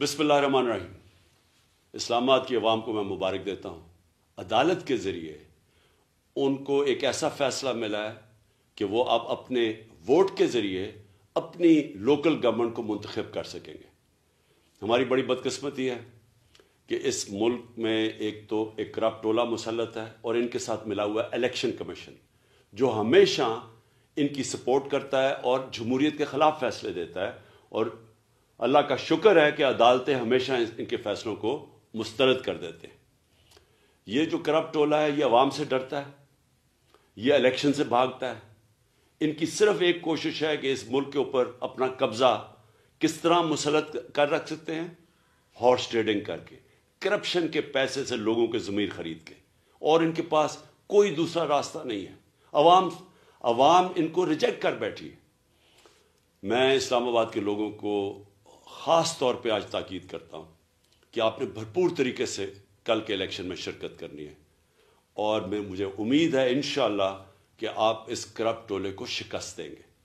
बिसमान रहीम इस्लामाबाद की आवाम को मैं मुबारक देता हूँ अदालत के ज़रिए उनको एक ऐसा फैसला मिला है कि वो अब अपने वोट के ज़रिए अपनी लोकल गवर्नमेंट को मंतखब कर सकेंगे हमारी बड़ी बदकस्मती है कि इस मुल्क में एक तो एक करप्ट टोला मुसलत है और इनके साथ मिला हुआ है इलेक्शन कमीशन जो हमेशा इनकी सपोर्ट करता है और जमहूरीत के ख़िलाफ़ फैसले देता है और अल्लाह का शुक्र है कि अदालतें हमेशा इनके फैसलों को मुस्तरद कर देते हैं ये जो करप्ट टोला है ये अवाम से डरता है ये इलेक्शन से भागता है इनकी सिर्फ एक कोशिश है कि इस मुल्क के ऊपर अपना कब्जा किस तरह मुसलत कर रख सकते हैं हॉर्स ट्रेडिंग करके करप्शन के पैसे से लोगों के ज़मीर खरीद के और इनके पास कोई दूसरा रास्ता नहीं है अवाम अवाम इनको रिजेक्ट कर बैठी है मैं इस्लामाबाद के लोगों को ख़ास तौर पे आज ताकीद करता हूँ कि आपने भरपूर तरीके से कल के इलेक्शन में शिरकत करनी है और मैं मुझे उम्मीद है इन कि आप इस करप्ट टोले को शिकस्त देंगे